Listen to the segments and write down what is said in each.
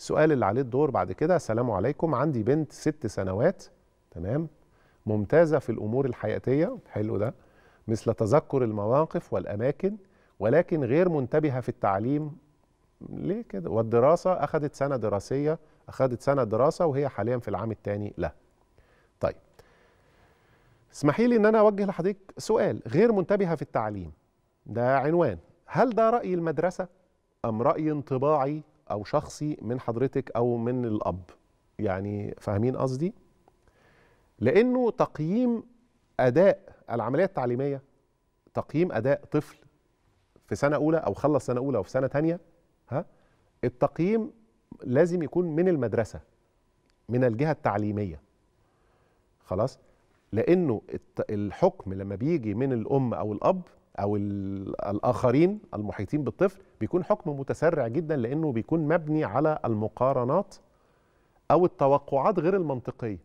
السؤال اللي عليه الدور بعد كده السلام عليكم عندي بنت ست سنوات تمام ممتازة في الأمور الحياتية حلو ده مثل تذكر المواقف والأماكن ولكن غير منتبهة في التعليم ليه كده والدراسة أخذت سنة دراسية أخذت سنة دراسة وهي حاليا في العام الثاني لا طيب اسمحي لي ان انا اوجه لحضرتك سؤال غير منتبهه في التعليم ده عنوان هل ده راي المدرسه ام راي انطباعي او شخصي من حضرتك او من الاب يعني فاهمين قصدي لانه تقييم اداء العمليه التعليميه تقييم اداء طفل في سنه اولى او خلص سنه اولى او في سنه ثانيه ها التقييم لازم يكون من المدرسه من الجهه التعليميه خلاص لانه الحكم لما بيجي من الام او الاب او الاخرين المحيطين بالطفل بيكون حكم متسرع جدا لانه بيكون مبني على المقارنات او التوقعات غير المنطقيه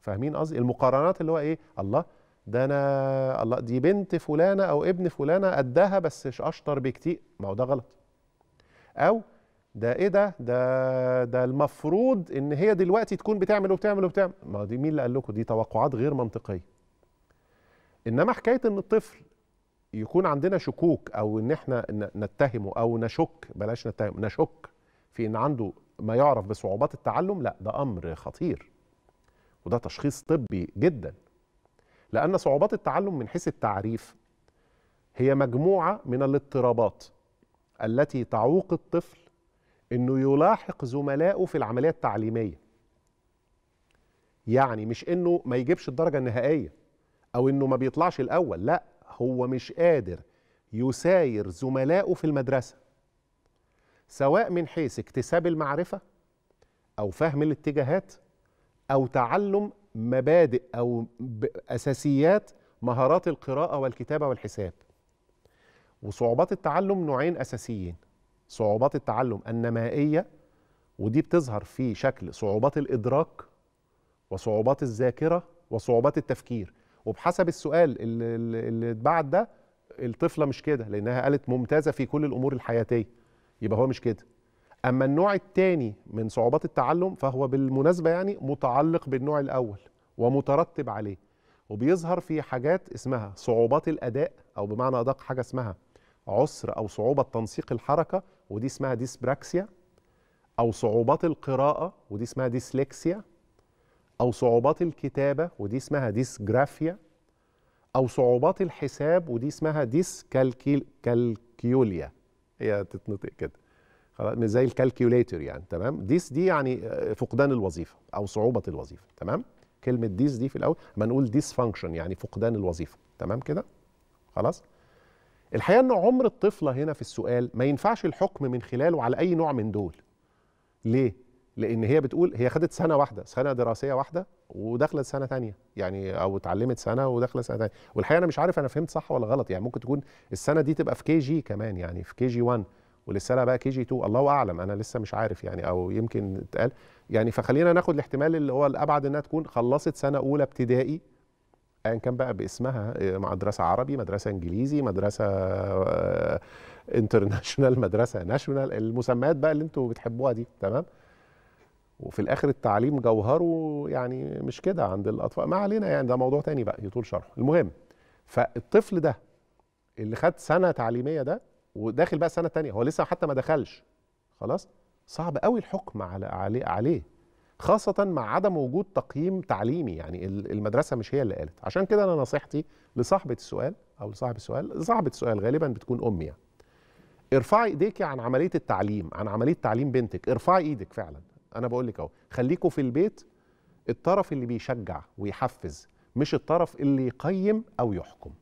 فاهمين قصدي المقارنات اللي هو ايه الله ده انا الله دي بنت فلانه او ابن فلانه قدها بس اشطر بكتير ما هو ده غلط او ده ايه ده ده ده المفروض ان هي دلوقتي تكون بتعمل وبتعمل وبتعمل ما دي مين اللي قال لكم دي توقعات غير منطقيه انما حكايه ان الطفل يكون عندنا شكوك او ان احنا نتهمه او نشك بلاش نتهم نشك في ان عنده ما يعرف بصعوبات التعلم لا ده امر خطير وده تشخيص طبي جدا لان صعوبات التعلم من حيث التعريف هي مجموعه من الاضطرابات التي تعوق الطفل انه يلاحق زملائه في العمليه التعليميه يعني مش انه ما يجيبش الدرجه النهائيه او انه ما بيطلعش الاول لا هو مش قادر يساير زملائه في المدرسة سواء من حيث اكتساب المعرفة أو فهم الاتجاهات أو تعلم مبادئ أو أساسيات مهارات القراءة والكتابة والحساب وصعوبات التعلم نوعين أساسيين صعوبات التعلم النمائية ودي بتظهر في شكل صعوبات الإدراك وصعوبات الذاكرة وصعوبات التفكير وبحسب السؤال اللي, اللي اتبعت ده الطفله مش كده لانها قالت ممتازه في كل الامور الحياتيه يبقى هو مش كده اما النوع الثاني من صعوبات التعلم فهو بالمناسبه يعني متعلق بالنوع الاول ومترتب عليه وبيظهر في حاجات اسمها صعوبات الاداء او بمعنى ادق حاجه اسمها عسر او صعوبه تنسيق الحركه ودي اسمها ديسبراكسيا او صعوبات القراءه ودي اسمها ديسلكسيا أو صعوبات الكتابة ودي اسمها ديسجرافيا أو صعوبات الحساب ودي اسمها ديسكالكيوليا هي تتنطق كده خلاص زي الكالكيوليتر يعني تمام ديس دي يعني آه، فقدان الوظيفة أو صعوبة الوظيفة تمام كلمة ديس دي في الأول ما نقول ديس فانكشن يعني فقدان الوظيفة تمام كده خلاص الحقيقة أن عمر الطفلة هنا في السؤال ما ينفعش الحكم من خلاله على أي نوع من دول ليه؟ لان هي بتقول هي خدت سنه واحده سنه دراسيه واحده ودخلت سنه ثانيه يعني او اتعلمت سنه ودخلت سنه ثانيه والحقيقه انا مش عارف انا فهمت صح ولا غلط يعني ممكن تكون السنه دي تبقى في كي جي كمان يعني في كي جي 1 ولسه بقى كي جي 2 الله اعلم انا لسه مش عارف يعني او يمكن اتقال يعني فخلينا ناخد الاحتمال اللي هو الابعد انها تكون خلصت سنه اولى ابتدائي ايا كان بقى باسمها آه، مدرسه عربي مدرسه انجليزي مدرسه انترناشونال آه، مدرسه ناشونال المسميات بقى اللي انتوا بتحبوها دي تمام وفي الاخر التعليم جوهره يعني مش كده عند الاطفال ما علينا يعني ده موضوع تاني بقى يطول شرحه المهم فالطفل ده اللي خد سنه تعليميه ده وداخل بقى سنه تانية هو لسه حتى ما دخلش خلاص صعب قوي الحكم على عليه عليه خاصة مع عدم وجود تقييم تعليمي يعني المدرسة مش هي اللي قالت عشان كده أنا نصيحتي لصاحبة السؤال أو لصاحب السؤال صاحبة السؤال غالبا بتكون أمي يعني ارفعي ايديكي عن عملية التعليم عن عملية تعليم بنتك ارفعي ايدك فعلا انا بقول لك اهو خليكوا في البيت الطرف اللي بيشجع ويحفز مش الطرف اللي يقيم او يحكم